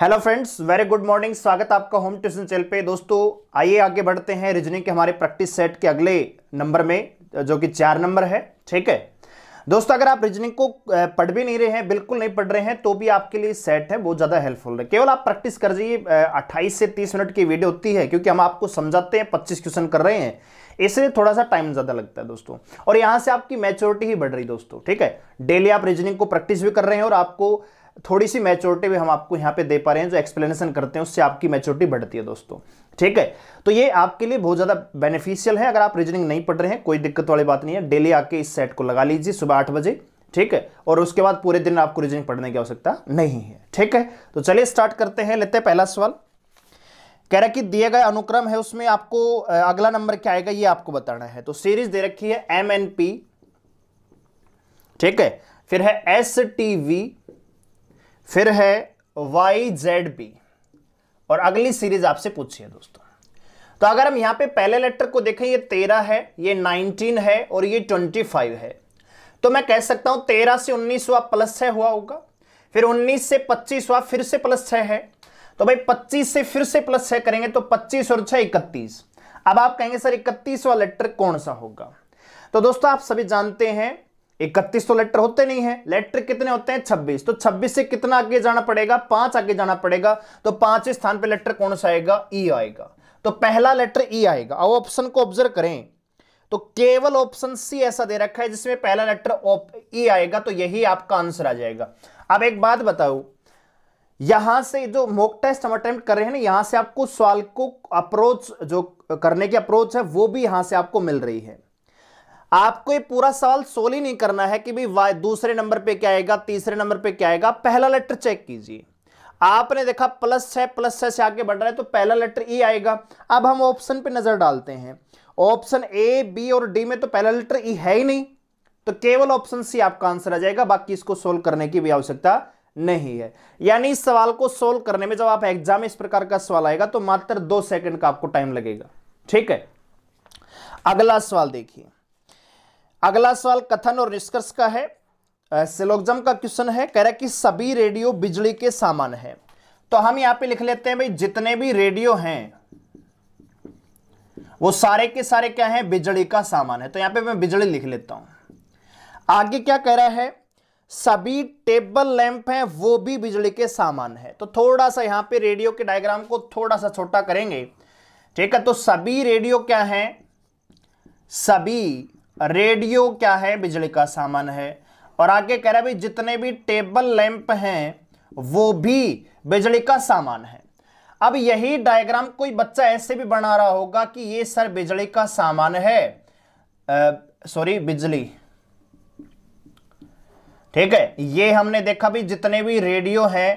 Hello friends very good morning स्वागत आपका home tuition channel पे दोस्तों आइए आगे बढ़ते हैं रीजनिंग के हमारे प्रैक्टिस सेट के अगले नंबर में जो कि चार नंबर है ठीक है दोस्तों अगर आप रीजनिंग को पढ़ भी नहीं रहे हैं बिल्कुल नहीं पढ़ रहे हैं तो भी आपके लिए सेट है बहुत ज़्यादा हेल्पफुल है केवल आप प्रैक्टिस कर जाइए अट्ठाईस से तीस मिनट की वीडियो होती है क्योंकि हम आपको समझाते हैं पच्चीस क्वेश्चन कर रहे हैं इसलिए थोड़ा सा टाइम ज़्यादा लगता है दोस्तों और यहाँ से आपकी मैच्योरिटी ही बढ़ रही दोस्तों ठीक है डेली आप रीजनिंग को प्रैक्टिस भी कर रहे हैं और आपको थोड़ी सी मैच्योरिटी भी हम आपको यहाँ पे दे पा रहे हैं जो एक्सप्लेनेशन करते हैं उससे आपकी मैच्योरिटी बढ़ती है दोस्तों ठीक है तो ये आपके लिए बहुत ज़्यादा बेनिफिशियल है अगर आप रीजनिंग नहीं पढ़ रहे हैं कोई दिक्कत वाली बात नहीं है डेली आके इस सेट को लगा लीजिए सुबह आठ बजे ठीक है और उसके बाद पूरे दिन आपको रीजनिंग पढ़ने की आवश्यकता नहीं है ठीक है तो चलिए स्टार्ट करते हैं लेते हैं पहला सवाल कह रहा कि दिए गए अनुक्रम है उसमें आपको अगला नंबर क्या आएगा ये आपको बताना है तो सीरीज दे रखी है एम एन पी ठीक है फिर है एस टी वी फिर है वाई जेड बी और अगली सीरीज आपसे पूछी है दोस्तों तो अगर हम यहां पे पहले लेटर को देखें ये तेरह है ये नाइनटीन है और ये ट्वेंटी फाइव है तो मैं कह सकता हूं तेरह से उन्नीस हुआ प्लस छह हुआ होगा फिर उन्नीस से पच्चीस हुआ फिर से प्लस छह है तो भाई पच्चीस से फिर से प्लस छह करेंगे तो पच्चीस और छह इकतीस अब आप कहेंगे सर इकतीसवा लेटर कौन सा होगा तो दोस्तों आप सभी जानते हैं इकतीस तो लेटर होते नहीं है लेटर कितने होते हैं छब्बीस तो छब्बीस से कितना आगे जाना पड़ेगा पांच आगे जाना पड़ेगा तो पांच स्थान पर लेटर कौन सा आएगा ई आएगा तो पहला लेटर ई आएगा अब ऑप्शन को ऑब्जर्व करें तो केवल ऑप्शन सी ऐसा दे रखा है जिसमें पहला लेटर ई आएगा तो यही आपका आंसर आ जाएगा अब एक बात बताऊ यहां से जो मोक टेस्ट हम अटेम्प्ट कर रहे हैं ना यहां से आपको सवाल को अप्रोच जो करने की अप्रोच है वो भी यहां से आपको मिल रही है आपको ये पूरा सवाल सोल ही नहीं करना है कि भाई दूसरे नंबर पे क्या आएगा तीसरे नंबर पे क्या आएगा पहला लेटर चेक कीजिए आपने देखा प्लस छह प्लस छह से आगे बढ़ रहा है तो पहला लेटर ई e आएगा अब हम ऑप्शन पे नजर डालते हैं ऑप्शन ए बी और डी में तो पहला लेटर ई e है ही नहीं तो केवल ऑप्शन सी आपका आंसर आ जाएगा बाकी इसको सोल्व करने की भी आवश्यकता नहीं है यानी इस सवाल को सोल्व करने में जब आप एग्जाम में इस प्रकार का सवाल आएगा तो मात्र दो सेकंड का आपको टाइम लगेगा ठीक है अगला सवाल देखिए अगला सवाल कथन और निष्कर्ष का है सिलोग्जम का क्वेश्चन है कह रहा है कि सभी रेडियो बिजली के सामान हैं तो हम यहां पे लिख लेते हैं भाई जितने भी रेडियो हैं वो सारे के सारे क्या हैं बिजली का सामान है तो यहां पे मैं बिजली लिख लेता हूं आगे क्या कह रहा है सभी टेबल लैंप हैं वो भी बिजली के सामान है तो थोड़ा सा यहां पे रेडियो के डायग्राम को थोड़ा सा छोटा करेंगे ठीक है तो सभी रेडियो क्या है सभी रेडियो क्या है बिजली का सामान है और आगे कह रहा है भाई जितने भी टेबल लैंप हैं वो भी बिजली का सामान है अब यही डायग्राम कोई बच्चा ऐसे भी बना रहा होगा कि ये सर बिजली का सामान है सॉरी बिजली ठीक है ये हमने देखा भी जितने भी रेडियो हैं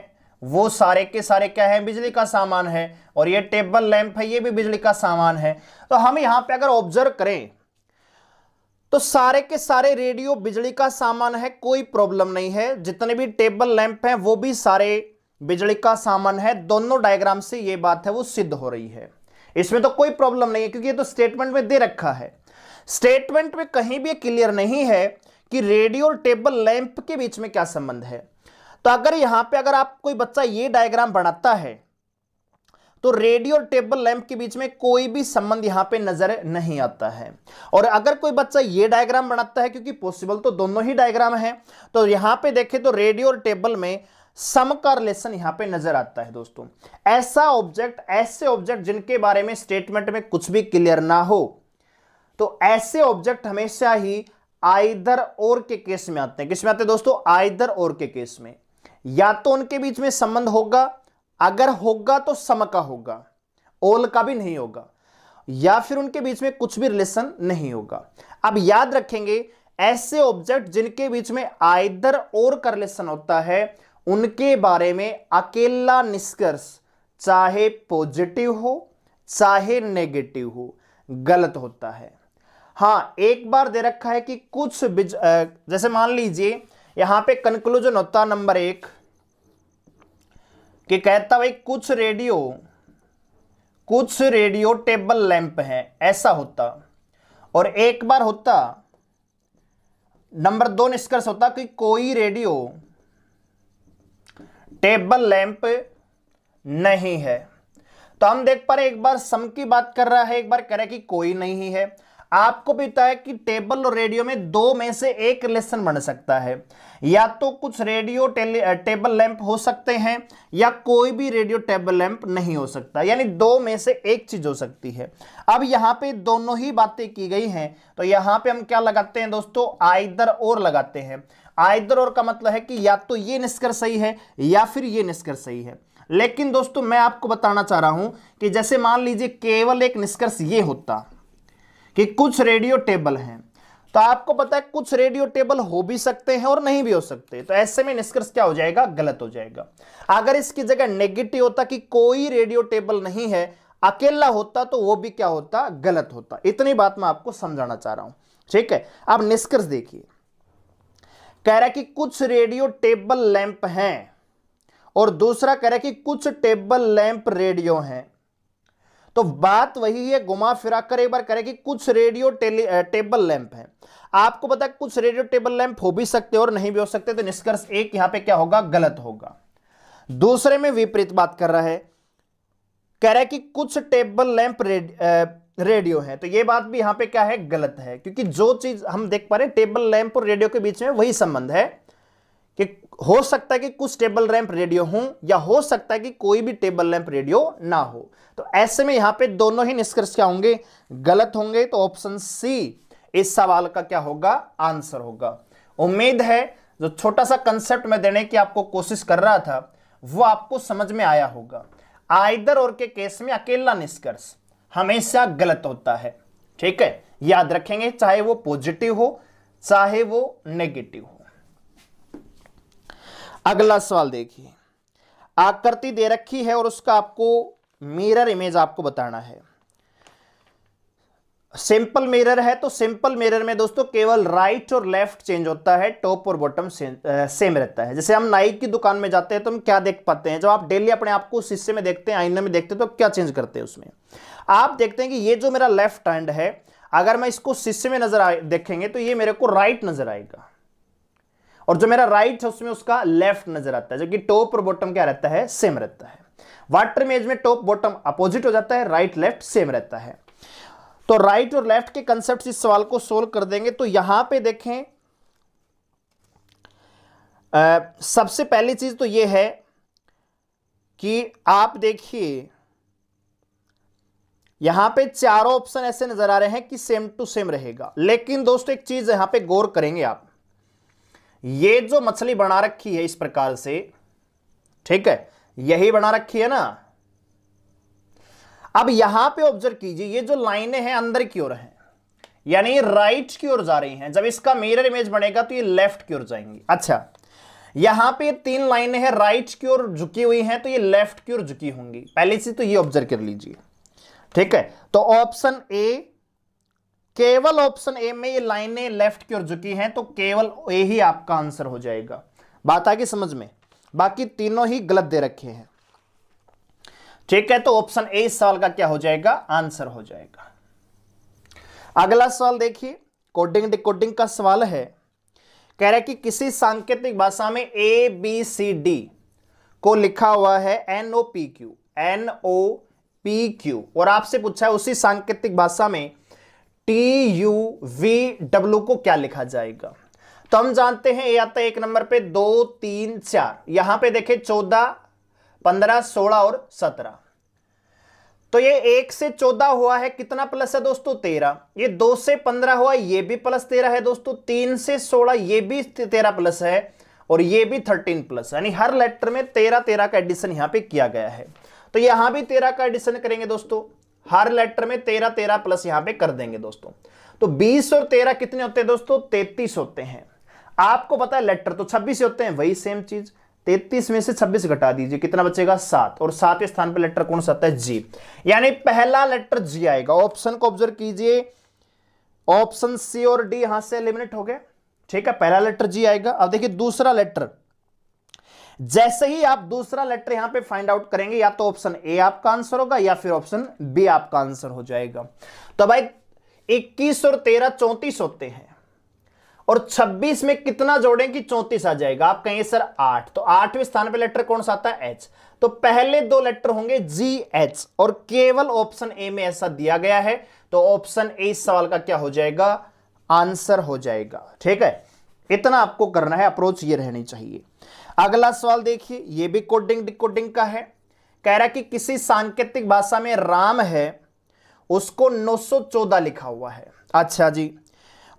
वो सारे के सारे क्या है बिजली का सामान है और ये टेबल लैंप है ये भी बिजली का सामान है तो हम यहां पे अगर ऑब्जर्व करें तो सारे के सारे रेडियो बिजली का सामान है कोई प्रॉब्लम नहीं है जितने भी टेबल लैंप हैं वो भी सारे बिजली का सामान है दोनों डायग्राम से ये बात है वो सिद्ध हो रही है इसमें तो कोई प्रॉब्लम नहीं है क्योंकि ये तो स्टेटमेंट में दे रखा है स्टेटमेंट में कहीं भी क्लियर नहीं है कि रेडियो और टेबल लैंप के बीच में क्या संबंध है तो अगर यहां पे अगर आप कोई बच्चा ये डायग्राम बनाता है तो रेडियो और टेबल लैंप के बीच में कोई भी संबंध यहां पे नजर नहीं आता है और अगर कोई बच्चा ये डायग्राम बनाता है क्योंकि पॉसिबल तो दोनों ही डायग्राम है तो यहां पे देखें तो रेडियो और टेबल में सम का रिलेशन यहां पे नजर आता है दोस्तों ऐसा ऑब्जेक्ट ऐसे ऑब्जेक्ट जिनके बारे में स्टेटमेंट में कुछ भी क्लियर ना हो तो ऐसे ऑब्जेक्ट हमेशा ही आइदर और के केस में आते हैं किस में आते हैं दोस्तों आइदर और के केस में या तो उनके बीच में संबंध होगा अगर होगा तो सम का होगा ओल का भी नहीं होगा या फिर उनके बीच में कुछ भी रिलेशन नहीं होगा अब याद रखेंगे ऐसे ऑब्जेक्ट जिनके बीच में आइदर और का रिलेशन होता है उनके बारे में अकेला निष्कर्ष चाहे पॉजिटिव हो चाहे नेगेटिव हो गलत होता है हाँ एक बार दे रखा है कि कुछ जैसे मान लीजिए यहां पे कंक्लूजन होता नंबर एक कि कहता भाई कुछ रेडियो कुछ रेडियो टेबल लैंप हैं ऐसा होता और एक बार होता नंबर दो निष्कर्ष होता कि कोई रेडियो टेबल लैंप नहीं है तो हम देख पा रहे एक बार सम की बात कर रहा है एक बार कह रहा है कि कोई नहीं है आपको भी बताया कि टेबल और रेडियो में दो में से एक रिलेशन बन सकता है या तो कुछ रेडियो टेबल लैंप हो सकते हैं या कोई भी रेडियो टेबल लैंप नहीं हो सकता यानी दो में से एक चीज हो सकती है अब यहां पे दोनों ही बातें की गई हैं तो यहाँ पे हम क्या लगाते हैं दोस्तों आइदर और लगाते हैं आइदर और का मतलब है कि या तो ये निष्कर्ष सही है या फिर ये निष्कर्ष सही है लेकिन दोस्तों मैं आपको बताना चाह रहा हूं कि जैसे मान लीजिए केवल एक निष्कर्ष ये होता कि कुछ रेडियो टेबल हैं तो आपको पता है कुछ रेडियो टेबल हो भी सकते हैं और नहीं भी हो सकते तो ऐसे में निष्कर्ष क्या हो जाएगा गलत हो जाएगा अगर इसकी जगह नेगेटिव होता कि कोई रेडियो टेबल नहीं है अकेला होता तो वो भी क्या होता गलत होता इतनी बात मैं आपको समझाना चाह रहा हूं ठीक है अब निष्कर्ष देखिए कह रहा है कि कुछ रेडियो टेबल लैंप हैं और दूसरा कह रहा है कि कुछ टेबल लैंप रेडियो हैं तो बात वही है घुमा फिरा कर एक बार करें कि कुछ रेडियो टेबल लैंप है आपको पता है कुछ रेडियो टेबल लैंप हो भी सकते और नहीं भी हो सकते तो निष्कर्ष एक यहां पे क्या होगा गलत होगा दूसरे में विपरीत बात कर रहा है कह रहा है कि कुछ टेबल लैंप रेड, रेडियो है तो यह बात भी यहां पे क्या है गलत है क्योंकि जो चीज हम देख पा रहे हैं टेबल लैंप और रेडियो के बीच में वही संबंध है कि हो सकता है कि कुछ टेबल रैंप रेडियो हो या हो सकता है कि कोई भी टेबल रैंप रेडियो ना हो तो ऐसे में यहां पे दोनों ही निष्कर्ष क्या होंगे गलत होंगे तो ऑप्शन सी इस सवाल का क्या होगा आंसर होगा उम्मीद है जो छोटा सा कंसेप्ट में देने की आपको कोशिश कर रहा था वो आपको समझ में आया होगा आइदर और के केस में अकेला निष्कर्ष हमेशा गलत होता है ठीक है याद रखेंगे चाहे वो पॉजिटिव हो चाहे वो नेगेटिव हो अगला सवाल देखिए आकृति दे रखी है और उसका आपको मिरर इमेज आपको बताना है सिंपल मिरर है तो सिंपल मिरर में दोस्तों केवल राइट और लेफ्ट चेंज होता है टॉप और बॉटम सेम रहता है जैसे हम नाइक की दुकान में जाते हैं तो हम क्या देख पाते हैं जब आप डेली अपने आप को हिस्से में देखते हैं आईने में देखते हैं तो क्या चेंज करते हैं उसमें आप देखते हैं कि ये जो मेरा लेफ्ट हैंड है अगर मैं इसको शीशे में नजर आए देखेंगे तो ये मेरे को राइट नजर आएगा और जो मेरा राइट है उसमें उसका लेफ्ट नजर आता है जबकि टॉप और बॉटम क्या रहता है सेम रहता है वाटर में में टॉप बॉटम अपोजिट हो जाता है राइट लेफ्ट सेम रहता है तो राइट और लेफ्ट के कंसेप्ट इस सवाल को सोल्व कर देंगे तो यहां पे देखें आ, सबसे पहली चीज तो यह है कि आप देखिए यहां पे चारों ऑप्शन ऐसे नजर आ रहे हैं कि सेम टू सेम रहेगा लेकिन दोस्तों एक चीज यहां पे गौर करेंगे आप ये जो मछली बना रखी है इस प्रकार से ठीक है यही बना रखी है ना अब यहां पे ऑब्जर्व कीजिए ये जो लाइनें हैं अंदर की ओर हैं यानी राइट की ओर जा रही हैं जब इसका मिरर इमेज बनेगा तो ये लेफ्ट की ओर जाएंगी अच्छा यहां पे तीन लाइनें हैं राइट की ओर झुकी हुई हैं तो ये लेफ्ट की ओर झुकी होंगी पहले से तो ये ऑब्जर्व कर लीजिए ठीक है तो ऑप्शन ए केवल ऑप्शन ए में ये लाइनें लेफ्ट की ओर झुकी हैं तो केवल ए ही आपका आंसर हो जाएगा बात आगे समझ में बाकी तीनों ही गलत दे रखे हैं ठीक है तो ऑप्शन ए इस सवाल का क्या हो जाएगा आंसर हो जाएगा अगला सवाल देखिए कोडिंग डिकोडिंग का सवाल है कह रहा है कि किसी सांकेतिक भाषा में ए बी सी डी को लिखा हुआ है N O P Q N O P Q और आपसे पूछा है उसी सांकेतिक भाषा में टी यू वी डब्ल्यू को क्या लिखा जाएगा तो हम जानते हैं ये आता है एक नंबर पे दो तीन चार यहां पे देखें चौदह पंद्रह सोलह और सत्रह तो ये एक से चौदह हुआ है कितना प्लस है दोस्तों तेरह ये दो से पंद्रह हुआ ये भी प्लस तेरह है दोस्तों तीन से सोलह ये भी तेरह प्लस है और ये भी थर्टीन प्लस यानी हर लेटर में तेरह तेरह का एडिशन यहां पे किया गया है तो यहां भी तेरह का एडिशन करेंगे दोस्तों हर लेटर में तेरह तेरह प्लस यहां पे कर देंगे दोस्तों तो बीस और तेरह कितने होते हैं दोस्तों तैतीस होते हैं आपको पता है लेटर तो छब्बीस होते हैं वही सेम चीज तैतीस में से छब्बीस घटा दीजिए कितना बचेगा सात और सात के स्थान पर लेटर कौन सा है जी यानी पहला लेटर जी आएगा ऑप्शन को ऑब्जर्व कीजिए ऑप्शन सी और डी यहां से एलिमिनेट हो गए ठीक है पहला लेटर जी आएगा अब देखिए दूसरा लेटर जैसे ही आप दूसरा लेटर यहां पे फाइंड आउट करेंगे या तो ऑप्शन ए आपका आंसर होगा या फिर ऑप्शन बी आपका आंसर हो जाएगा तो भाई इक्कीस और तेरह चौंतीस होते हैं और 26 में कितना जोड़ें कि 34 आ जाएगा आप कहेंगे सर 8 तो आठवें स्थान पे लेटर कौन सा आता है एच तो पहले दो लेटर होंगे जी एच और केवल ऑप्शन ए में ऐसा दिया गया है तो ऑप्शन ए इस सवाल का क्या हो जाएगा आंसर हो जाएगा ठीक है इतना आपको करना है अप्रोच ये रहनी चाहिए अगला सवाल देखिए ये भी कोडिंग डिकोडिंग का है कह रहा है कि किसी सांकेतिक भाषा में राम है उसको 914 लिखा हुआ है अच्छा जी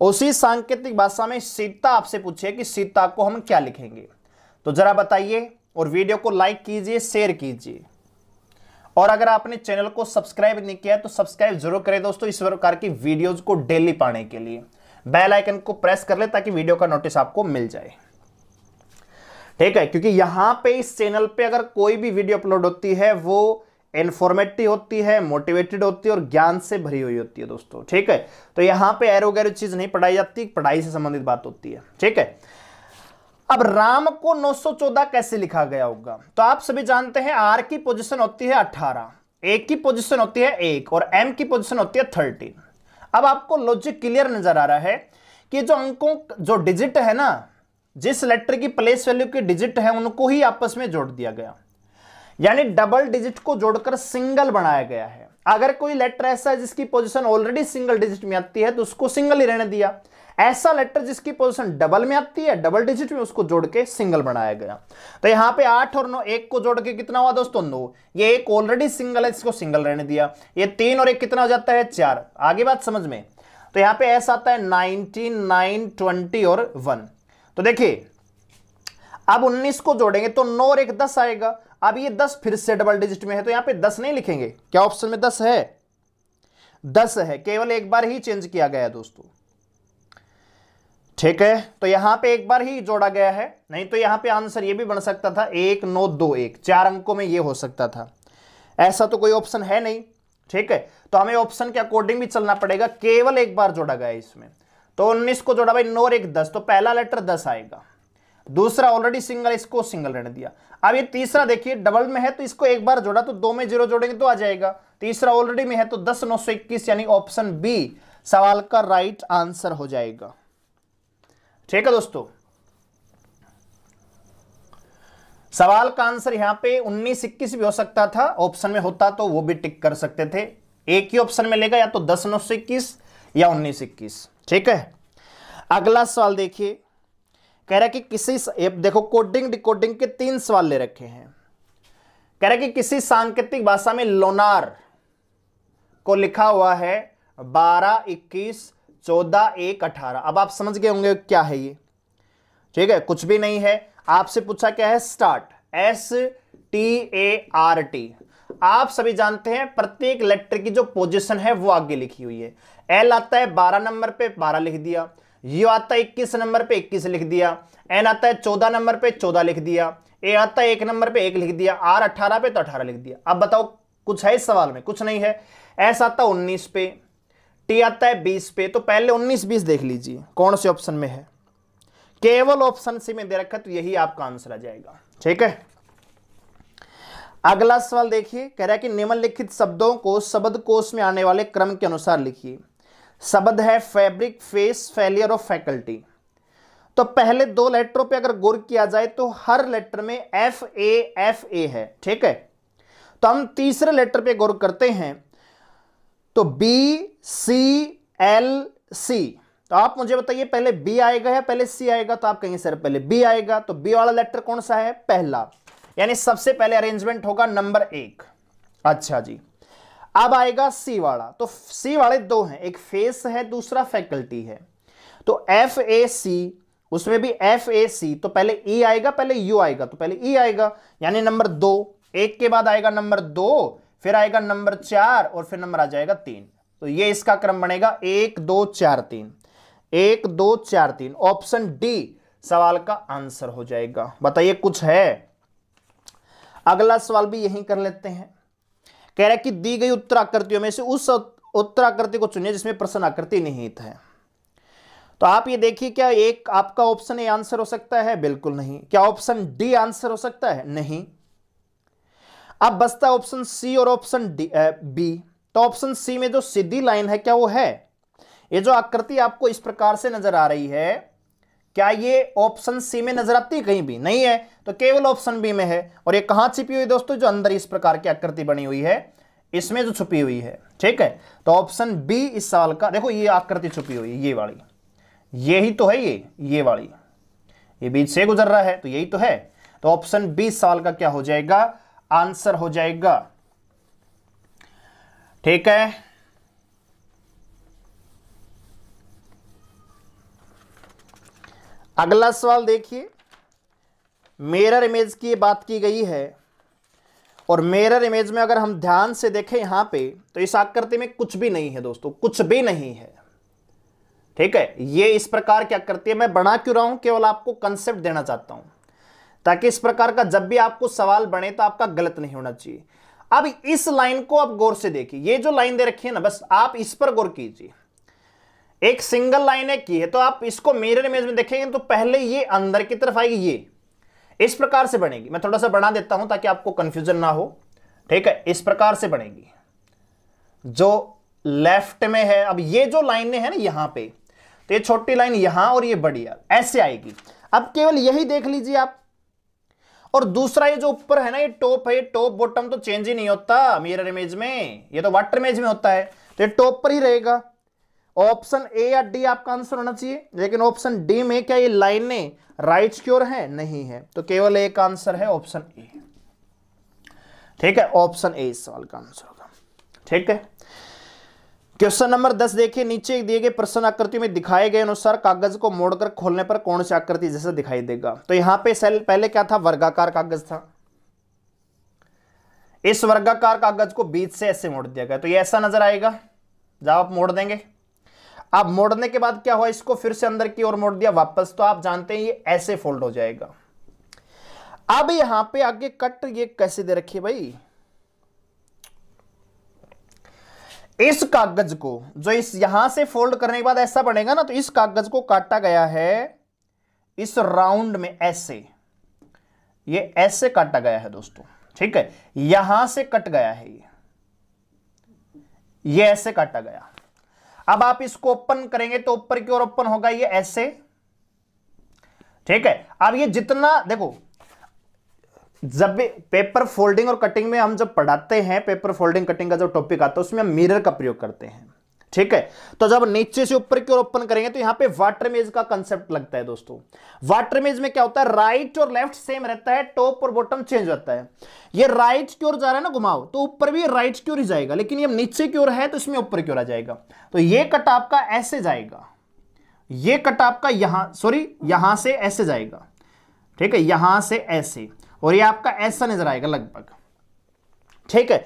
उसी सांकेतिक भाषा में सीता आपसे पूछे कि सीता को हम क्या लिखेंगे तो जरा बताइए और वीडियो को लाइक कीजिए शेयर कीजिए और अगर आपने चैनल को सब्सक्राइब नहीं किया तो सब्सक्राइब जरूर करें दोस्तों इस प्रकार की वीडियोज को डेली पाने के लिए बेल आइकन को प्रेस कर ले ताकि वीडियो का नोटिस आपको मिल जाए ठीक है क्योंकि यहाँ पे इस चैनल पे अगर कोई भी वीडियो अपलोड होती है वो इन्फॉर्मेटिव होती है मोटिवेटेड होती है और ज्ञान से भरी हुई होती है दोस्तों ठीक है तो यहां पे एरो चीज़ नहीं पढ़ाई जाती पढ़ाई से संबंधित बात होती है ठीक है अब राम को 914 कैसे लिखा गया होगा तो आप सभी जानते हैं आर की पोजीशन होती है 18 ए की पोजीशन होती है एक और एम की पोजीशन होती है 13 अब आपको लॉजिक क्लियर नजर आ रहा है कि जो अंकों जो डिजिट है ना जिस लेटर की प्लेस वैल्यू के डिजिट है उनको ही आपस में जोड़ दिया गया यानी डबल डिजिट को जोड़कर सिंगल बनाया गया है अगर कोई लेटर ऐसा है जिसकी पोजीशन ऑलरेडी सिंगल डिजिट में आती है तो उसको सिंगल ही रहने दिया ऐसा लेटर जिसकी पोजीशन डबल में आती है डबल डिजिट में उसको जोड़ के सिंगल बनाया गया तो यहां पे आठ और नौ एक को जोड़ के कितना हुआ दोस्तों नो ये एक ऑलरेडी सिंगल है इसको सिंगल रहने दिया ये तीन और एक कितना हो जाता है चार आगे बात समझ में तो यहां पे ऐसा आता है नाइनटीन नाइन ट्वेंटी और वन तो देखिए अब 19 को जोड़ेंगे तो नौ और एक दस आएगा अब ये 10 फिर से डबल डिजिट में है तो यहां पे 10 नहीं लिखेंगे क्या ऑप्शन में 10 है 10 है केवल एक बार ही चेंज किया गया दोस्तों ठीक है तो यहां पे एक बार ही जोड़ा गया है नहीं तो यहां पे आंसर ये भी बन सकता था एक नौ दो एक चार अंकों में ये हो सकता था ऐसा तो कोई ऑप्शन है नहीं ठीक है तो हमें ऑप्शन के अकॉर्डिंग भी चलना पड़ेगा केवल एक बार जोड़ा गया इसमें तो उन्नीस को जोड़ा भाई नौ एक दस तो पहला लेटर दस आएगा दूसरा ऑलरेडी सिंगल इसको सिंगल रहने दिया अब ये तीसरा देखिए डबल में है तो इसको एक बार जोड़ा तो दो में जीरो जोड़ेंगे तो आ जाएगा तीसरा ऑलरेडी में है तो दस नौ सौ इक्कीस यानी ऑप्शन बी सवाल का राइट आंसर हो जाएगा ठीक है दोस्तों सवाल का आंसर यहां पे उन्नीस इक्कीस भी हो सकता था ऑप्शन में होता तो वो भी टिक कर सकते थे एक ही ऑप्शन में लेगा या तो दस नौ सौ इक्कीस या उन्नीस इक्कीस ठीक है अगला सवाल देखिए कह रहा है कि किसी देखो कोडिंग डिकोडिंग के तीन सवाल ले रखे हैं कह रहा कि किसी सांकेतिक भाषा में लोनार को लिखा हुआ है बारह इक्कीस चौदह एक अठारह अब आप समझ गए होंगे क्या है ये ठीक है कुछ भी नहीं है आपसे पूछा क्या है start S T A R T आप सभी जानते हैं प्रत्येक लेटर की जो पोजीशन है वो आगे लिखी हुई है एल आता है बारह नंबर पे बारह लिख दिया यू आता है इक्कीस नंबर पे इक्कीस लिख दिया एन आता है चौदह नंबर पे चौदह लिख दिया ए आता है एक नंबर पे एक लिख दिया आर अट्ठारह पे तो अठारह लिख दिया अब बताओ कुछ है इस सवाल में कुछ नहीं है एस आता उन्नीस पे टी आता है बीस पे तो पहले उन्नीस बीस देख लीजिए कौन से ऑप्शन में है केवल ऑप्शन सी में दे रखा तो यही आपका आंसर आ जाएगा ठीक है अगला सवाल देखिए कह रहा है कि निम्नलिखित शब्दों को शब्द कोश में आने वाले क्रम के अनुसार लिखिए शब्द है fabric face failure of faculty तो पहले दो लेटरों पे अगर गौर किया जाए तो हर लेटर में एफ ए एफ ए है ठीक है तो हम तीसरे लेटर पे गौर करते हैं तो बी सी एल सी तो आप मुझे बताइए पहले बी आएगा या पहले सी आएगा तो आप कहेंगे सर पहले बी आएगा तो बी वाला लेटर कौन सा है पहला यानी सबसे पहले अरेंजमेंट होगा नंबर एक अच्छा जी अब आएगा सी वाला तो सी वाले दो हैं एक फेस है दूसरा फैकल्टी है तो एफ ए सी उसमें भी एफ ए सी तो पहले ई e आएगा पहले यू आएगा तो पहले ई e आएगा यानी नंबर दो एक के बाद आएगा नंबर दो फिर आएगा नंबर चार और फिर नंबर आ जाएगा तीन तो ये इसका क्रम बनेगा एक दो चार तीन एक दो चार तीन ऑप्शन डी सवाल का आंसर हो जाएगा बताइए कुछ है अगला सवाल भी यही कर लेते हैं कह रहा है कि दी गई उत्तराकृतियों में से उस उत्तराकृति को चुनिए जिसमें प्रश्न आकृति निहित है तो आप ये देखिए क्या एक आपका ऑप्शन ए आंसर हो सकता है बिल्कुल नहीं क्या ऑप्शन डी आंसर हो सकता है नहीं अब बसता ऑप्शन सी और ऑप्शन डी बी तो ऑप्शन सी में जो सीधी लाइन है क्या वो है ये जो आकृति आपको इस प्रकार से नजर आ रही है क्या ये ऑप्शन सी में नजर आती है कहीं भी नहीं है तो केवल ऑप्शन बी में है और ये कहां छिपी हुई दोस्तों जो अंदर इस प्रकार की आकृति बनी हुई है इसमें जो छुपी हुई है ठीक है तो ऑप्शन बी इस सवाल का देखो ये आकृति छुपी हुई ये वाली ये ही तो है ये ये वाली ये बीच से गुजर रहा है तो यही तो है तो ऑप्शन बी साल का क्या हो जाएगा आंसर हो जाएगा ठीक है अगला सवाल देखिए मिरर इमेज की बात की गई है और मिरर इमेज में अगर हम ध्यान से देखें यहां पे तो इस आकृति में कुछ भी नहीं है दोस्तों कुछ भी नहीं है ठीक है ये इस प्रकार की आकृति है मैं बना क्यों रहा हूं केवल आपको कंसेप्ट देना चाहता हूं ताकि इस प्रकार का जब भी आपको सवाल बने तो आपका गलत नहीं होना चाहिए अब इस लाइन को आप गौर से देखिए ये जो लाइन दे रखी है ना बस आप इस पर गौर कीजिए एक सिंगल लाइन है की है तो आप इसको मिरर इमेज में देखेंगे तो पहले ये अंदर की तरफ आएगी ये इस प्रकार से बनेगी मैं थोड़ा सा बना देता हूं ताकि आपको कंफ्यूजन ना हो ठीक है इस प्रकार से बनेगी जो लेफ्ट में है अब ये जो लाइनें हैं ना यहां पे तो ये छोटी लाइन यहां और ये बड़ी ऐसे आएगी अब केवल यही देख लीजिए आप और दूसरा ये जो ऊपर है ना ये टॉप है ये टॉप बॉटम तो चेंज ही नहीं होता मिरर इमेज में ये तो वाटर इमेज में होता है तो ये टॉप पर ही रहेगा ऑप्शन ए या डी आपका आंसर होना चाहिए लेकिन ऑप्शन डी में क्या ये लाइनें राइट क्योर है नहीं है तो केवल एक आंसर है ऑप्शन ए ठीक है ऑप्शन ए इस सवाल का आंसर होगा ठीक है क्वेश्चन नंबर दस देखिए नीचे दिए गए प्रश्न आकृति में दिखाए गए अनुसार कागज को मोड़कर खोलने पर कौन सी आकृति जैसे दिखाई देगा तो यहां पे सेल पहले क्या था वर्गाकार कागज था इस वर्गाकार कागज को बीच से ऐसे मोड़ दिया गया तो ये ऐसा नजर आएगा जब आप मोड़ देंगे अब मोड़ने के बाद क्या हुआ इसको फिर से अंदर की ओर मोड़ दिया वापस तो आप जानते हैं ये ऐसे फोल्ड हो जाएगा अब यहां पे आगे कट ये कैसे दे रखिए भाई इस कागज को जो इस यहां से फोल्ड करने के बाद ऐसा बनेगा ना तो इस कागज को काटा गया है इस राउंड में ऐसे ये ऐसे काटा गया है दोस्तों ठीक है यहां से कट गया है ये ये ऐसे काटा गया अब आप इसको ओपन करेंगे तो ऊपर की ओर ओपन होगा ये ऐसे ठीक है अब ये जितना देखो जब भी पेपर फोल्डिंग और कटिंग में हम जब पढ़ाते हैं पेपर फोल्डिंग कटिंग का जो टॉपिक आता है उसमें हम मिरर का प्रयोग करते हैं ठीक है तो जब नीचे से ऊपर की ओर ओपन करेंगे तो यहां पे वाटर मेज का कंसेप्ट लगता है दोस्तों वाटर मेज में क्या होता है राइट और लेफ्ट सेम रहता है टॉप और बॉटम चेंज रहता है ये राइट की ओर जा रहा है ना घुमाओ तो ऊपर भी राइट की ओर ही जाएगा लेकिन ये नीचे की ओर है तो इसमें ऊपर की ओर आ जाएगा तो ये कट आपका ऐसे जाएगा ये कट आपका यहां सॉरी यहां से ऐसे जाएगा ठीक है यहां से ऐसे और ये आपका ऐसा नजर आएगा लगभग ठीक है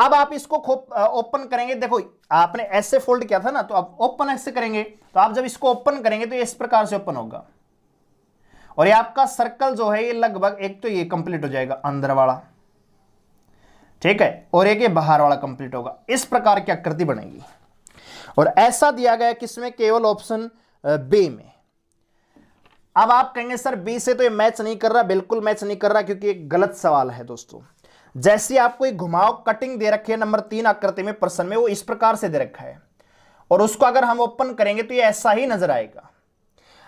अब आप इसको ओपन करेंगे देखो आपने ऐसे फोल्ड किया था ना तो आप ओपन ऐसे करेंगे तो आप जब इसको ओपन करेंगे तो ये इस प्रकार से ओपन होगा और ये आपका सर्कल जो है ये लगभग एक तो ये कंप्लीट हो जाएगा अंदर वाला ठीक है और एक ये बाहर वाला कंप्लीट होगा इस प्रकार की आकृति बनेगी और ऐसा दिया गया किसमें केवल ऑप्शन बी में अब आप कहेंगे सर बी से तो ये मैच नहीं कर रहा बिल्कुल मैच नहीं कर रहा क्योंकि एक गलत सवाल है दोस्तों जैसे आपको एक घुमाव कटिंग दे रखी है नंबर तीन आकृति में प्रश्न में वो इस प्रकार से दे रखा है और उसको अगर हम ओपन करेंगे तो ये ऐसा ही नजर आएगा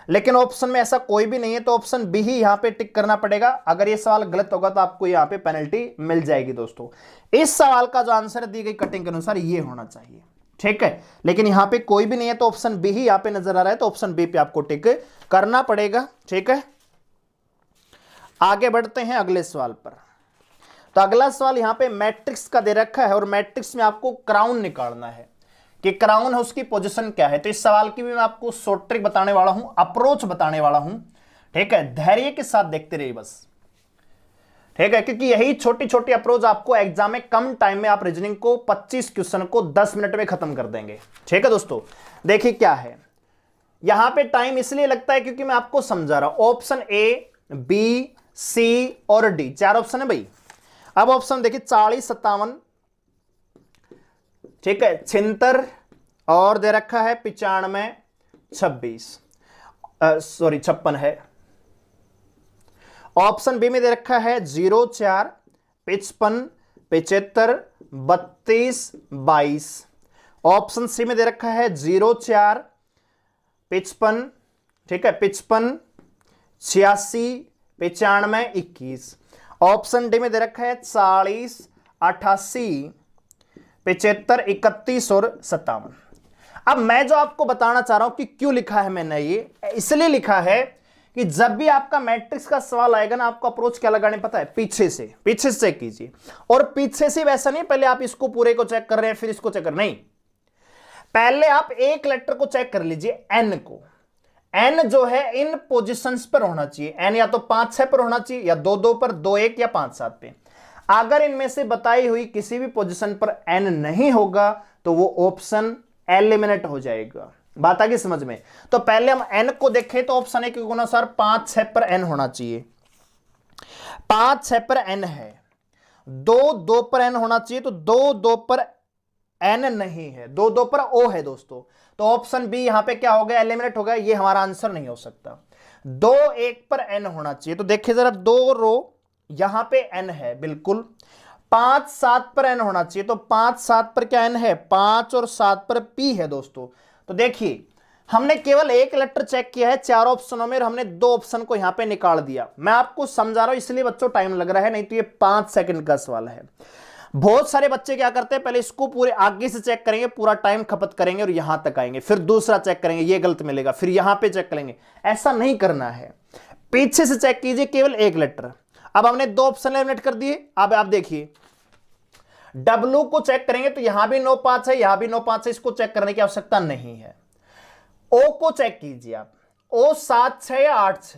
लेकिन ऑप्शन में ऐसा कोई भी नहीं है तो ऑप्शन बी ही यहां पे टिक करना पड़ेगा अगर ये सवाल गलत होगा तो आपको यहां पे पेनल्टी मिल जाएगी दोस्तों इस सवाल का जो आंसर दी गई कटिंग के अनुसार ये होना चाहिए ठीक है लेकिन यहां पे कोई भी नहीं है तो ऑप्शन बी ही यहां पे नजर आ रहा है तो ऑप्शन बी पे आपको टिक करना पड़ेगा ठीक है आगे बढ़ते हैं अगले सवाल पर तो अगला सवाल यहां पे मैट्रिक्स का दे रखा है और मैट्रिक्स में आपको क्राउन निकालना है कि क्राउन है उसकी पोजिशन क्या है तो इस सवाल की भी मैं आपको शॉर्ट ट्रिक बताने वाला हूं अप्रोच बताने वाला हूं ठीक है धैर्य के साथ देखते रहिए बस ठीक है क्योंकि यही छोटी छोटी अप्रोच आपको एग्जाम में कम टाइम में आप रीजनिंग को 25 क्वेश्चन को 10 मिनट में खत्म कर देंगे ठीक है दोस्तों देखिए क्या है यहां पे टाइम इसलिए लगता है क्योंकि मैं आपको समझा रहा हूं ऑप्शन ए बी सी और डी चार ऑप्शन है भाई अब ऑप्शन देखिए चालीस सत्तावन ठीक है छिंतर और दे रखा है पिचानवे छब्बीस सॉरी छप्पन है ऑप्शन बी में दे रखा है जीरो चार पिचपन पिचहत्तर बत्तीस बाईस ऑप्शन सी में दे रखा है जीरो चार पिचपन ठीक है पिचपन छियासी पिचानवे इक्कीस ऑप्शन डी में दे रखा है चालीस अठासी पिचहत्तर इकतीस और सत्तावन अब मैं जो आपको बताना चाह रहा हूं कि क्यों लिखा है मैंने ये इसलिए लिखा है कि जब भी आपका मैट्रिक्स का सवाल आएगा ना आपको अप्रोच क्या लगाने पता है पीछे से पीछे से चेक कीजिए और पीछे से वैसा नहीं पहले आप इसको पूरे को चेक कर रहे हैं फिर इसको चेक कर नहीं पहले आप एक लेटर को चेक कर लीजिए एन को एन जो है इन पोजिशंस पर होना चाहिए एन या तो पांच छह पर होना चाहिए या दो दो पर दो एक या पांच सात पे अगर इनमें से बताई हुई किसी भी पोजिशन पर एन नहीं होगा तो वो ऑप्शन एलिमिनेट हो जाएगा बात आगे समझ में तो पहले हम एन को देखें तो ऑप्शन एक क्योंकि अनुसार पांच छह पर एन होना चाहिए पांच छह पर एन है दो दो पर एन होना चाहिए तो दो दो पर एन नहीं है दो दो पर ओ है दोस्तों तो ऑप्शन बी यहां पे क्या हो गया एलिमिनेट हो गया ये हमारा आंसर नहीं हो सकता दो एक पर एन होना चाहिए तो देखिए जरा दो रो यहां पे एन है बिल्कुल पांच सात पर एन होना चाहिए तो पांच सात पर क्या एन है पांच और सात पर पी है दोस्तों तो देखिए हमने केवल एक लेटर चेक किया है चार ऑप्शनों में और हमने दो ऑप्शन को यहां पे निकाल दिया मैं आपको समझा रहा हूं इसलिए बच्चों टाइम लग रहा है नहीं तो ये पांच सेकंड का सवाल है बहुत सारे बच्चे क्या करते हैं पहले इसको पूरे आगे से चेक करेंगे पूरा टाइम खपत करेंगे और यहां तक आएंगे फिर दूसरा चेक करेंगे ये गलत मिलेगा फिर यहां पे चेक करेंगे ऐसा नहीं करना है पीछे से चेक कीजिए केवल एक लेटर अब हमने दो ऑप्शन एलिमिनेट कर दिए अब आप देखिए डब्लू को चेक करेंगे तो यहां भी नो पांच है यहां भी नो पांच है इसको चेक करने की आवश्यकता नहीं है ओ को चेक कीजिए आप ओ सात छ या आठ छ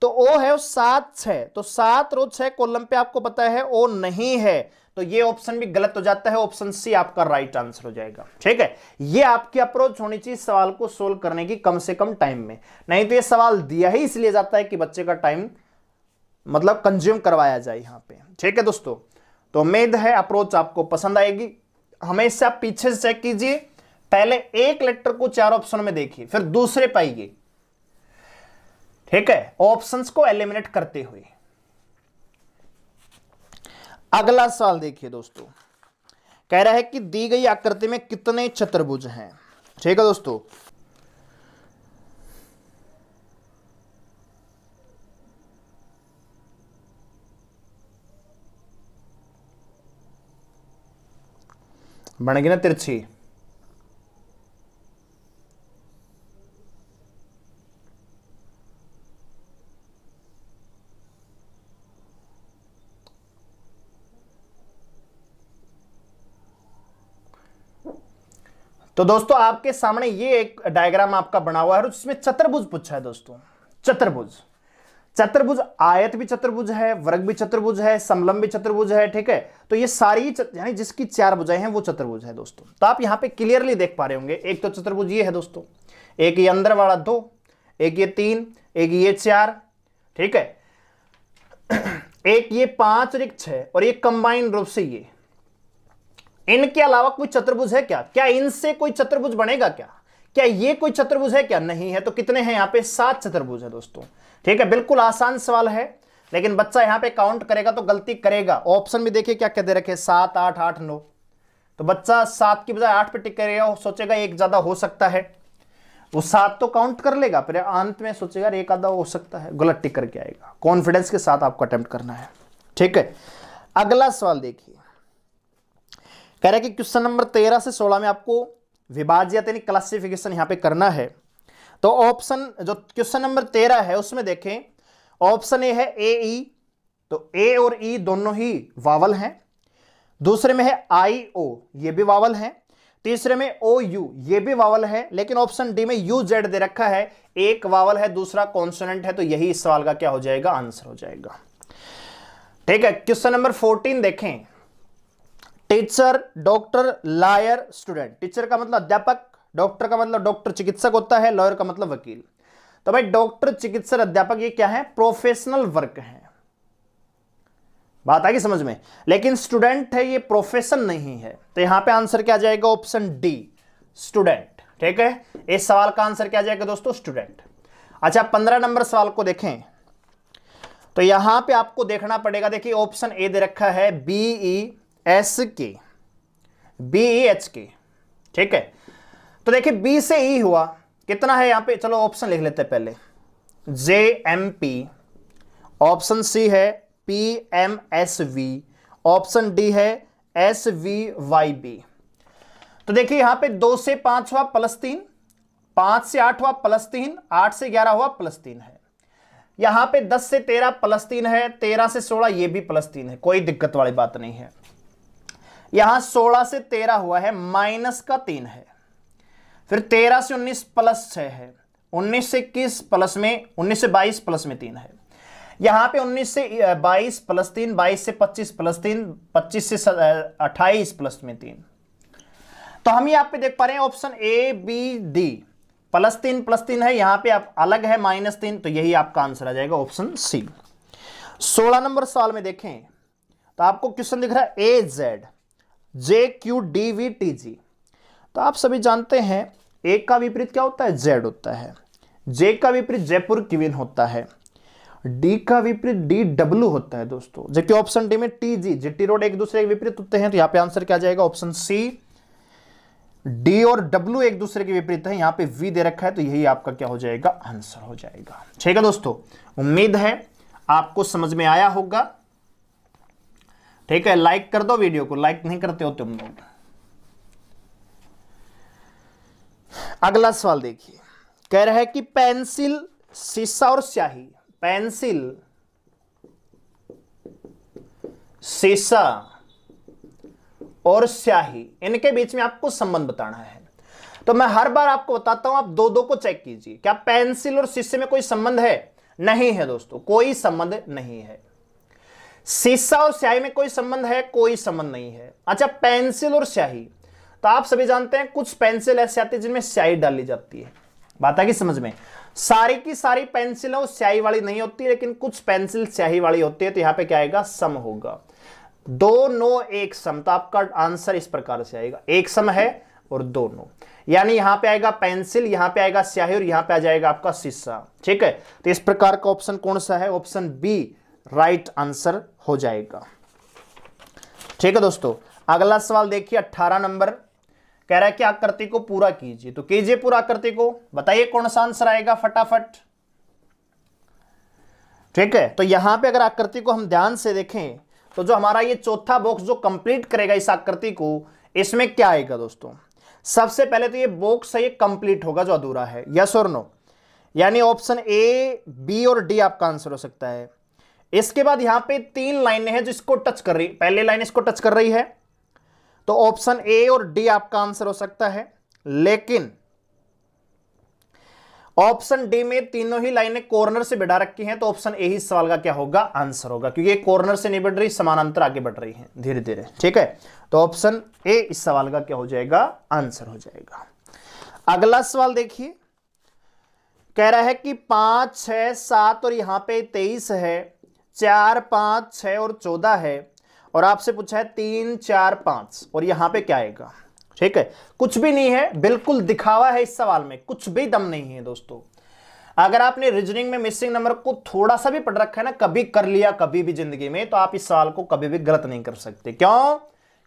तो ओ है सात छ तो सात रो छ कोलम पे आपको पता है ओ नहीं है तो ये ऑप्शन भी गलत हो जाता है ऑप्शन सी आपका राइट आंसर हो जाएगा ठीक है ये आपकी अप्रोच होनी चाहिए सवाल को सोल्व करने की कम से कम टाइम में नहीं तो ये सवाल दिया ही इसलिए जाता है कि बच्चे का टाइम मतलब कंज्यूम करवाया जाए यहां पे ठीक है दोस्तों तो उम्मीद है अप्रोच आपको पसंद आएगी हमेशा पीछे से चेक कीजिए पहले एक लेटर को चार ऑप्शन में देखिए फिर दूसरे पाइए ठीक है ऑप्शन को एलिमिनेट करते हुए अगला साल देखिए दोस्तों कह रहा है कि दी गई आकृति में कितने चतुर्भुज हैं ठीक है दोस्तों बनेगी ना तिरछी तो दोस्तों आपके सामने ये एक डायग्राम आपका बना हुआ है और उसमें चतुर्भुज पूछा है दोस्तों चतुर्भुज चतुर्भुज आयत भी चतुर्भुज है वर्ग भी चतुर्भुज है समलम भी चतुर्भुज है ठीक है तो ये सारी यानी जिसकी चार भुजाएं हैं वो चतुर्भुज है दोस्तों तो आप यहां पे क्लियरली देख पा रहे होंगे एक तो चतुर्भुज ये है दोस्तों एक ये अंदर वाला दो एक ये तीन एक ये चार ठीक है एक ये पांच और एक छह और ये कंबाइंड रूप से ये इनके अलावा कोई चतुर्भुज है क्या क्या इनसे कोई चतुर्भुज बनेगा क्या क्या ये कोई चतुर्भुज है क्या नहीं है तो कितने हैं यहां पे सात चतुर्भुज है दोस्तों ठीक है बिल्कुल आसान सवाल है लेकिन बच्चा यहां पे काउंट करेगा तो गलती करेगा ऑप्शन में देखिए क्या क्या दे रखे सात आठ आठ नौ तो बच्चा सात की बजाय आठ पे टिक करेगा सोचेगा एक ज्यादा हो सकता है वो सात तो काउंट कर लेगा फिर अंत में सोचेगा एक आधा हो सकता है गलत टिक करके आएगा कॉन्फिडेंस के साथ आपको अटेम्प्ट करना है ठीक है अगला सवाल देखिए कह रहा है कि क्वेश्चन नंबर तेरह से सोलह में आपको विभाज्य यानी क्लासिफिकेशन यहां पे करना है तो ऑप्शन जो क्वेश्चन नंबर तेरह है उसमें देखें ऑप्शन ए है ए ई e। तो ए और ई e दोनों ही वावल हैं दूसरे में है आई ओ ये भी वावल हैं तीसरे में ओ यू ये भी वावल है लेकिन ऑप्शन डी में यू जेड दे रखा है एक वावल है दूसरा कॉन्सोनेंट है तो यही इस सवाल का क्या हो जाएगा आंसर हो जाएगा ठीक है क्वेश्चन नंबर फोर्टीन देखें teacher doctor liar student teacher का मतलब अध्यापक डॉक्टर का मतलब डॉक्टर चिकित्सक होता है लॉयर का मतलब वकील तो भाई डॉक्टर चिकित्सक अध्यापक ये क्या है प्रोफेशनल वर्क है बात आ गई समझ में लेकिन स्टूडेंट है ये प्रोफेशन नहीं है तो यहां पे आंसर क्या जाएगा ऑप्शन डी स्टूडेंट ठीक है इस सवाल का आंसर क्या जाएगा दोस्तों स्टूडेंट अच्छा पंद्रह नंबर सवाल को देखें तो यहां पे आपको देखना पड़ेगा देखिए ऑप्शन ए दे रखा है B E S K B E H K ठीक है तो देखिए बी से ई e हुआ कितना है यहां पे चलो ऑप्शन लिख लेते हैं पहले J M P option C है P M S V option D है एस वी वाई बी तो देखिए यहां पे दो से पांच हुआ प्लस तीन पांच से आठ हुआ प्लस तीन आठ से ग्यारह हुआ प्लस तीन है यहां पे दस से तेरह प्लस तीन है तेरह से सोलह ये भी प्लस तीन है कोई दिक्कत वाली बात नहीं है यहां 16 से 13 हुआ है माइनस का तीन है फिर 13 से 19 प्लस छ है 19 से इक्कीस प्लस में 19 से 22 प्लस में तीन है यहां पे 19 से 22 प्लस तीन बाईस से 25 प्लस तीन 25 से 28 प्लस में तीन तो हम यहां पे देख पा रहे हैं option A B D plus तीन प्लस तीन है यहां पे आप अलग है माइनस तीन तो यही आपका आंसर आ जाएगा ऑप्शन सी सोलह नंबर सवाल में देखें तो आपको क्वेश्चन दिख रहा है A Z J Q D V T G तो आप सभी जानते हैं एक का विपरीत क्या होता है जेड होता है जे का विपरीत जयपुर क्वीन होता है डी का विपरीत डी डब्ल्यू होता है दोस्तों जबकि ऑप्शन डी में टी जी जिटी रोड एक दूसरे के विपरीत होते हैं तो यहां पे आंसर क्या जाएगा ऑप्शन सी डी और डब्ल्यू एक दूसरे के विपरीत है यहां पे वी दे रखा है तो यही आपका क्या हो जाएगा आंसर हो जाएगा ठीक है दोस्तों उम्मीद है आपको समझ में आया होगा ठीक है लाइक कर दो वीडियो को लाइक नहीं करते हो तुम लोग अगला सवाल देखिए कह रहा है कि पेंसिल शीशा और स्याही पेंसिल शीशा और स्याही इनके बीच में आपको संबंध बताना है तो मैं हर बार आपको बताता हूं आप दो दो को चेक कीजिए क्या पेंसिल और शीशे में कोई संबंध है नहीं है दोस्तों कोई संबंध नहीं है सीसा और स्याही में कोई संबंध है कोई संबंध नहीं है अच्छा पेंसिल और स्याही तो आप सभी जानते हैं कुछ पेंसिल ऐसे आती है जिनमें स्याही डाली जाती है बात आ गई समझ में सारी की सारी पेंसिल वो स्याही वाली नहीं होती लेकिन कुछ पेंसिल स्याही वाली होती है तो यहां पे क्या आएगा सम होगा दो नो एक सम तो आपका आंसर इस प्रकार से आएगा एक सम है और दो नो यानी यहां पे आएगा पेंसिल यहां पे आएगा स्याही और यहां पे आ जाएगा आपका शीशा ठीक है तो इस प्रकार का ऑप्शन कौन सा है ऑप्शन बी राइट आंसर हो जाएगा ठीक है दोस्तों अगला सवाल देखिए अट्ठारह नंबर कह रहा है कि आकृति को पूरा कीजिए तो कीजिए पूरा आकृति को बताइए कौन सा आंसर आएगा फटाफट ठीक है तो यहां पे अगर आकृति को हम ध्यान से देखें तो जो हमारा ये चौथा बॉक्स जो कंप्लीट करेगा इस आकृति को इसमें क्या आएगा दोस्तों सबसे पहले तो ये बॉक्स है ये कंप्लीट होगा जो अधूरा है यस और नो यानी ऑप्शन ए बी और डी आपका आंसर हो सकता है इसके बाद यहां पे तीन लाइनें हैं जो इसको टच कर रही पहले लाइन इसको टच कर रही है तो ऑप्शन ए और डी आपका आंसर हो सकता है लेकिन ऑप्शन डी में तीनों ही लाइनें कॉर्नर से बिठा रखी हैं तो ऑप्शन ए ही सवाल का क्या होगा आंसर होगा क्योंकि कॉर्नर से नहीं बढ़ रही समानांतर आगे बढ़ रही है धीरे धीरे ठीक है तो ऑप्शन ए इस सवाल का क्या हो जाएगा आंसर हो जाएगा अगला सवाल देखिए कह रहा है कि पांच छह सात और यहां पे तेईस है चार पांच छह और चौदह है और आपसे पूछा है तीन चार पांच और यहां पे क्या आएगा ठीक है कुछ भी नहीं है बिल्कुल दिखावा है इस सवाल में कुछ भी दम नहीं है दोस्तों अगर आपने रीजनिंग में मिसिंग नंबर को थोड़ा सा भी पढ़ रखा है ना कभी कर लिया कभी भी जिंदगी में तो आप इस सवाल को कभी भी गलत नहीं कर सकते क्यों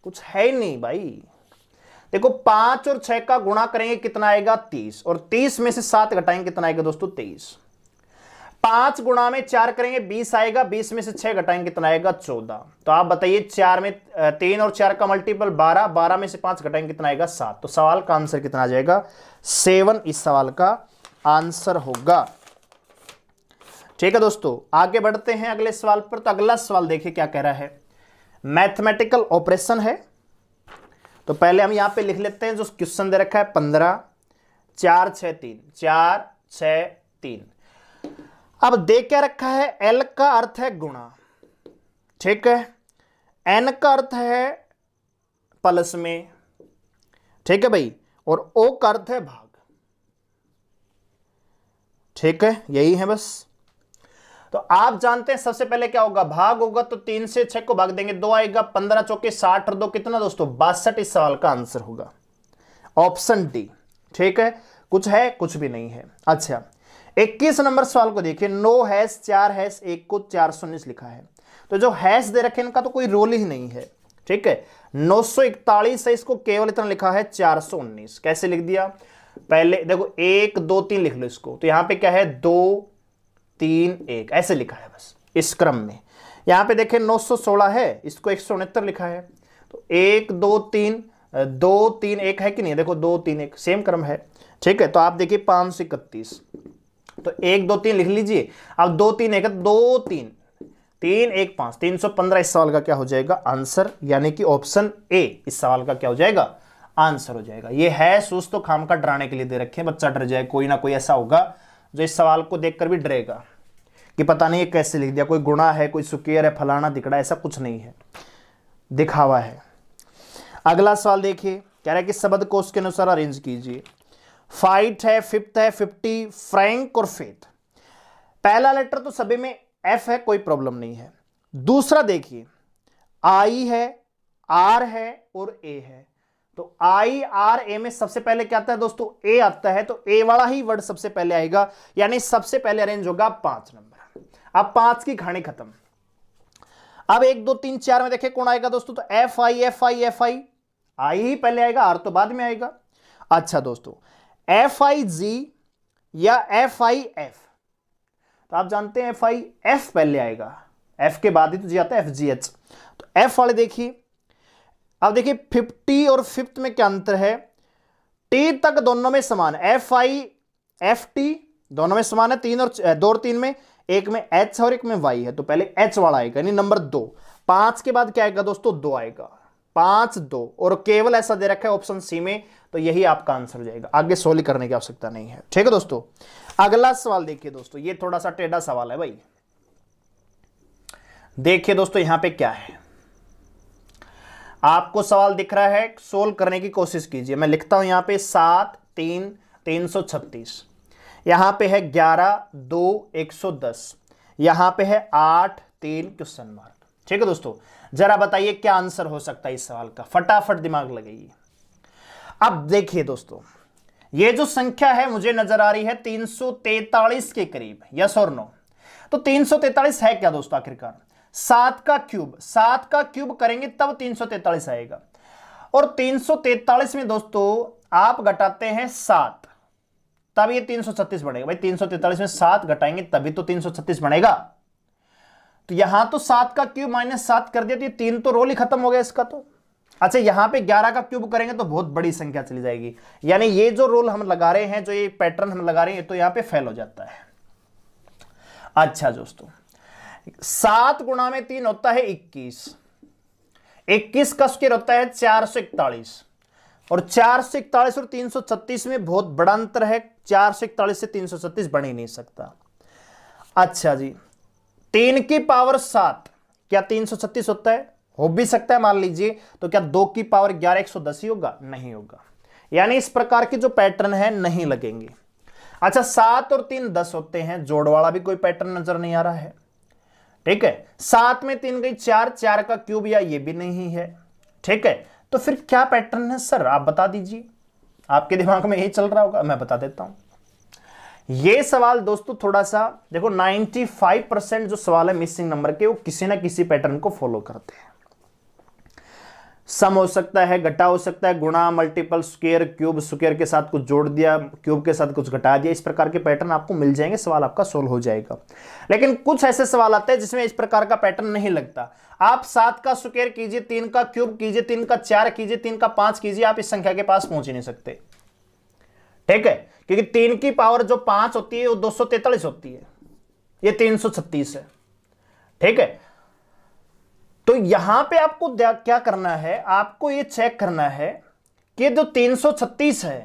कुछ है ही नहीं भाई देखो पांच और छह का गुणा करेंगे कितना आएगा तीस और तीस में से सात घटाएंगे कितना आएगा दोस्तों तेईस पांच गुणा में चार करेंगे बीस आएगा बीस में से छह घटाएंगे कितना तो आएगा चौदह तो आप बताइए चार में तीन और चार का मल्टीपल बारह बारह में से पांच घटाएंगे कितना तो आएगा सात तो सवाल का आंसर कितना आ जाएगा सेवन इस सवाल का आंसर होगा ठीक है दोस्तों आगे बढ़ते हैं अगले सवाल पर तो अगला सवाल देखिए क्या कह रहा है मैथमेटिकल ऑपरेशन है तो पहले हम यहां पे लिख लेते हैं जो क्वेश्चन दे रखा है पंद्रह चार छ तीन चार छ तीन अब दे क्या रखा है एल का अर्थ है गुणा ठीक है एन का अर्थ है प्लस में ठीक है भाई और ओ का अर्थ है भाग ठीक है यही है बस तो आप जानते हैं सबसे पहले क्या होगा भाग होगा तो तीन से छह को भाग देंगे दो आएगा पंद्रह चौके साठ और दो कितना दोस्तों बासठ इस सवाल का आंसर होगा ऑप्शन डी ठीक है कुछ है कुछ भी नहीं है अच्छा इक्कीस नंबर सवाल को देखिए नो हैश चार हैश एक को चार सौ उन्नीस लिखा है तो जो हैश दे रखे इनका तो कोई रोल ही नहीं है ठीक है नौ सौ इकतालीस है इसको केवल इतना लिखा है चार सौ उन्नीस कैसे लिख दिया पहले देखो एक दो तीन लिख लो इसको तो यहां पे क्या है दो तीन एक ऐसे लिखा है बस इस क्रम में यहां पे देखें सोलह है इसको एक सौ उनहत्तर लिखा है तो एक दो तीन दो तीन एक है कि नहीं देखो दो तीन एक सेम क्रम है ठीक है तो आप देखिए पांच सौ इकतीस तो एक दो तीन लिख लीजिए अब दो तीन एक दो तीन तीन एक पांच तीन सौ पंद्रह इस सवाल का क्या हो जाएगा आंसर यानी कि ऑप्शन ए इस सवाल का क्या हो जाएगा आंसर हो जाएगा ये है सूस तो खाम का डराने के लिए दे रखे बच्चा डर जाए कोई ना कोई ऐसा होगा जो इस सवाल को देखकर भी डरेगा कि पता नहीं ये कैसे लिख दिया कोई गुणा है कोई सुकेर है फलाना दिखड़ा ऐसा कुछ नहीं है दिखावा है अगला सवाल देखिए कह रहा है कि शब्द कोश के अनुसार अरेंज कीजिए फाइट है फिफ्थ है फिफ्टी फ्रैंक और फेथ पहला लेटर तो सभी में एफ है कोई प्रॉब्लम नहीं है दूसरा देखिए आई है आर है और ए है तो आई आर ए में सबसे पहले क्या आता है दोस्तों ए आता है तो ए वाला ही वर्ड सबसे पहले आएगा यानी सबसे पहले अरेंज होगा पांच नंबर अब पांच की खाने खत्म अब एक दो तीन चार में देखें कौन आएगा दोस्तों तो F I F I F I I ही पहले आएगा आर तो बाद में आएगा अच्छा दोस्तों एफ आई जी या एफ आई एफ तो आप जानते हैं एफ आई एफ पहले आएगा एफ के बाद ही तो जी आता है एफ जी एच तो एफ वाले देखिए अब देखिए फिफ्टी और फिफ्थ में क्या अंतर है टी तक दोनों में समान एफ आई एफ टी दोनों में समान है तीन और दो और तीन में एक में एच और एक में वाई है तो पहले एच वाला आएगा यानी नंबर दो पांच के बाद क्या आएगा दोस्तों दो आएगा पांच दो और केवल ऐसा दे रखा है ऑप्शन सी में तो यही आपका आंसर हो जाएगा आगे सोल्व करने की आवश्यकता नहीं है ठीक है दोस्तों अगला सवाल देखिए दोस्तों ये थोड़ा सा टेढ़ा सवाल है भाई देखिए दोस्तों यहां पे क्या है आपको सवाल दिख रहा है सोल्व करने की कोशिश कीजिए मैं लिखता हूं यहां पे सात तीन तीन सौ छत्तीस यहां पर है ग्यारह दो एक सौ दस यहां पर है आठ तीन क्वेश्चन मार्क ठीक है दोस्तों जरा बताइए क्या आंसर हो सकता है इस सवाल का फटाफट दिमाग लगाइए अब देखिए दोस्तों ये जो संख्या है मुझे नजर आ रही है 343 के करीब यस और नो तो 343 है क्या दोस्तों आखिरकार सात का क्यूब सात का क्यूब करेंगे तब 343 आएगा और 343 में दोस्तों आप घटाते हैं सात तब ये 336 बढ़ेगा भाई 343 में सात घटाएंगे तभी तो 336 बनेगा तो यहां तो सात का क्यूब माइनस सात कर दिया तो ये तीन तो रोल ही खत्म हो गया इसका तो अच्छा यहां पे ग्यारह का क्यूब करेंगे तो बहुत बड़ी संख्या चली जाएगी यानी ये जो रोल हम लगा रहे हैं जो ये पैटर्न हम लगा रहे हैं तो यहां पर फेल हो जाता है अच्छा दोस्तों सात गुणा में तीन होता है इक्कीस इक्कीस का स्क्र होता है चार सौ इकतालीस और चार सौ इकतालीस और तीन सौ छत्तीस में बहुत बड़ा अंतर है चार सौ इकतालीस से तीन सौ छत्तीस बढ़ ही नहीं सकता अच्छा जी तीन की पावर सात क्या तीन सौ छत्तीस होता है हो भी सकता है मान लीजिए तो क्या दो की पावर ग्यारह एक सौ दस ही होगा नहीं होगा यानी इस प्रकार के जो पैटर्न है नहीं लगेंगे अच्छा सात और तीन दस होते हैं जोड़ वाला भी कोई पैटर्न नजर नहीं आ रहा है ठीक है सात में तीन गई चार चार का क्यूब या ये भी नहीं है ठीक है तो फिर क्या पैटर्न है सर आप बता दीजिए आपके दिमाग में यही चल रहा होगा मैं बता देता हूं ये सवाल दोस्तों थोड़ा सा देखो 95 परसेंट जो सवाल है मिसिंग नंबर के वो किसी ना किसी पैटर्न को फॉलो करते हैं सम हो सकता है घटा हो सकता है गुणा मल्टीपल स्केयर क्यूब स्क्वेयर के साथ कुछ जोड़ दिया क्यूब के साथ कुछ घटा दिया इस प्रकार के पैटर्न आपको मिल जाएंगे सवाल आपका सोल्व हो जाएगा लेकिन कुछ ऐसे सवाल आते हैं जिसमें इस प्रकार का पैटर्न नहीं लगता आप सात का स्क्वेयर कीजिए तीन का क्यूब कीजिए तीन का चार कीजिए तीन का पांच कीजिए आप इस संख्या के पास पहुंच ही नहीं सकते ठीक है क्योंकि तीन की पावर जो पांच होती है वो दो होती है ये तीन है ठीक है तो यहां पे आपको क्या करना है आपको ये चेक करना है कि जो 336 है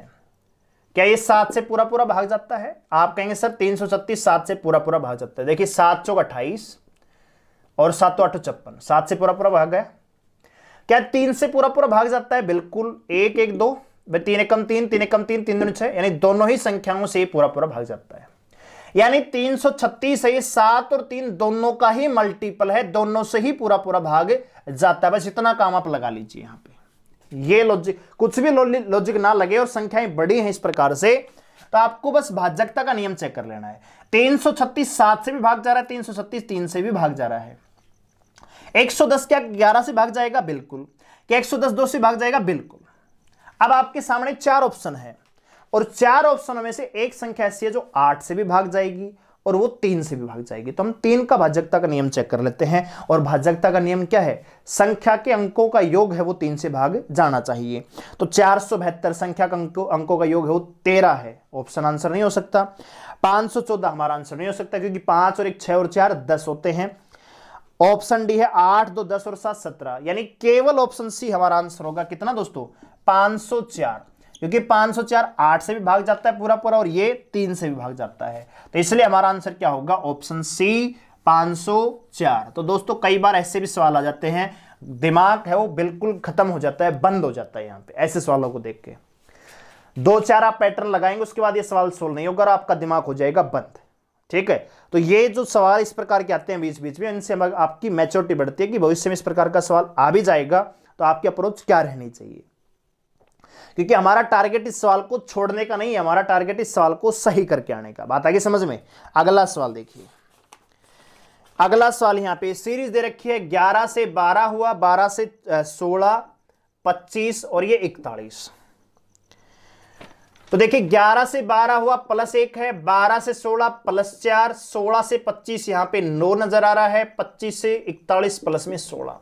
क्या ये सात से पूरा पूरा भाग जाता है आप कहेंगे सर 336 सात से पूरा पूरा भाग जाता है देखिए सात चौक अट्ठाईस और सात आठ आठो छप्पन सात से पूरा पूरा भाग गया क्या तीन से पूरा पूरा भाग जाता है बिल्कुल एक एक दो भाई तीन एकम तीन तीन एकम तीन तीन दूनी छह यानी दोनों ही संख्याओं से पूरा पूरा भाग जाता है यानी तीन छत्तीस है सात और तीन दोनों का ही मल्टीपल है दोनों से ही पूरा पूरा भाग जाता है बस इतना काम आप लगा लीजिए यहाँ पे ये लॉजिक कुछ भी लॉजिक ना लगे और संख्याएं बड़ी हैं इस प्रकार से तो आपको बस भाजकता का नियम चेक कर लेना है तीन सौ छत्तीस सात से भी भाग जा रहा है तीन सौ छत्तीस तीन से भी भाग जा रहा है एक सौ दस क्या ग्यारह से भाग जाएगा बिल्कुल क्या एक सौ दस दो से भाग जाएगा बिल्कुल अब आपके सामने चार ऑप्शन है और चार ऑप्शनों में से एक संख्या ऐसी है जो आठ से भी भाग जाएगी और वो तीन से भी भाग जाएगी तो हम तीन का भाजकता का नियम चेक कर लेते हैं और भाजकता का नियम क्या है संख्या के अंकों का योग है वो तीन से भाग जाना चाहिए तो चार सौ बहत्तर संख्या का अंकों, अंकों का योग है वो तेरह है ऑप्शन आंसर नहीं हो सकता पांच सौ चौदह हमारा आंसर नहीं हो सकता क्योंकि पांच और एक छह और चार दस होते हैं ऑप्शन डी है आठ दो दस और सात सत्रह यानी केवल ऑप्शन सी हमारा आंसर होगा कितना दोस्तों 504 क्योंकि 504 8 से भी भाग जाता है पूरा पूरा और ये तीन से भी भाग जाता है तो इसलिए हमारा आंसर क्या होगा ऑप्शन सी 504 तो दोस्तों कई बार ऐसे भी सवाल आ जाते हैं दिमाग है वो बिल्कुल खत्म हो जाता है बंद हो जाता है यहाँ पे ऐसे सवालों को देख के दो चार आप पैटर्न लगाएंगे उसके बाद ये सवाल सोल्व नहीं होगा और आपका दिमाग हो जाएगा बंद ठीक है तो ये जो सवाल इस प्रकार के आते हैं बीच बीच में इनसे आपकी मैच्योरिटी बढ़ती है कि भविष्य में इस प्रकार का सवाल आ भी जाएगा तो आपकी अप्रोच क्या रहनी चाहिए क्योंकि हमारा टारगेट इस सवाल को छोड़ने का नहीं है हमारा टारगेट इस सवाल को सही करके आने का बात आगे समझ में अगला सवाल देखिए अगला सवाल यहां पे सीरीज दे रखी है ग्यारह से बारह हुआ बारह से सोलह पच्चीस और ये इकतालीस तो देखिए 11 से 12 हुआ प्लस एक है 12 से 16 प्लस चार 16 से 25 यहां पे नो नजर आ रहा है 25 से 41 प्लस में 16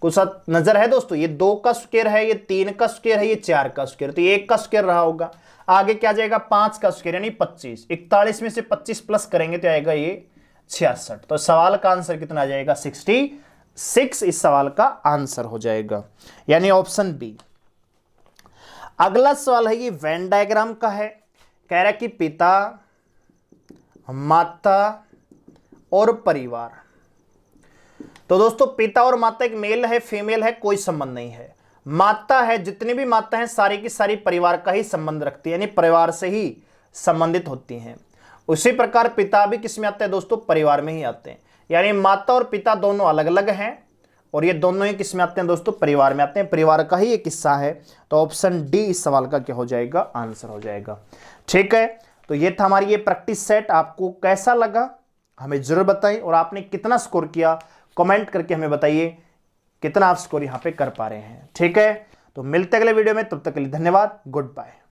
कुछ साथ नजर है दोस्तों ये दो का स्क्वेयर है ये तीन का स्क्वेयर है ये चार का स्क्वेयर तो ये एक का स्क्वेयर रहा होगा आगे क्या जाएगा पांच का स्क्वेयर यानी पच्चीस इकतालीस में से पच्चीस प्लस करेंगे तो आएगा ये छियासठ तो सवाल का आंसर कितना आ जाएगा सिक्सटी सिक्स इस सवाल का आंसर हो जाएगा यानी ऑप्शन बी अगला सवाल है ये वैन डायग्राम का है कह रहा है कि पिता माता और परिवार तो दोस्तों पिता और माता एक मेल है फीमेल है कोई संबंध नहीं है माता है जितनी भी माता है सारी की सारी परिवार का ही संबंध रखती है यानी परिवार से ही संबंधित होती हैं उसी प्रकार पिता भी किस में आते हैं दोस्तों परिवार में ही आते हैं यानी माता और पिता दोनों अलग अलग हैं और ये दोनों ही किस में आते हैं दोस्तों परिवार में आते हैं परिवार का ही एक हिस्सा है तो ऑप्शन डी इस सवाल का क्या हो जाएगा आंसर हो जाएगा ठीक है तो ये था हमारी ये प्रैक्टिस सेट आपको कैसा लगा हमें ज़रूर बताएं और आपने कितना स्कोर किया कमेंट करके हमें बताइए कितना आप स्कोर यहां पे कर पा रहे हैं ठीक है तो मिलते अगले वीडियो में तब तक के लिए धन्यवाद गुड बाय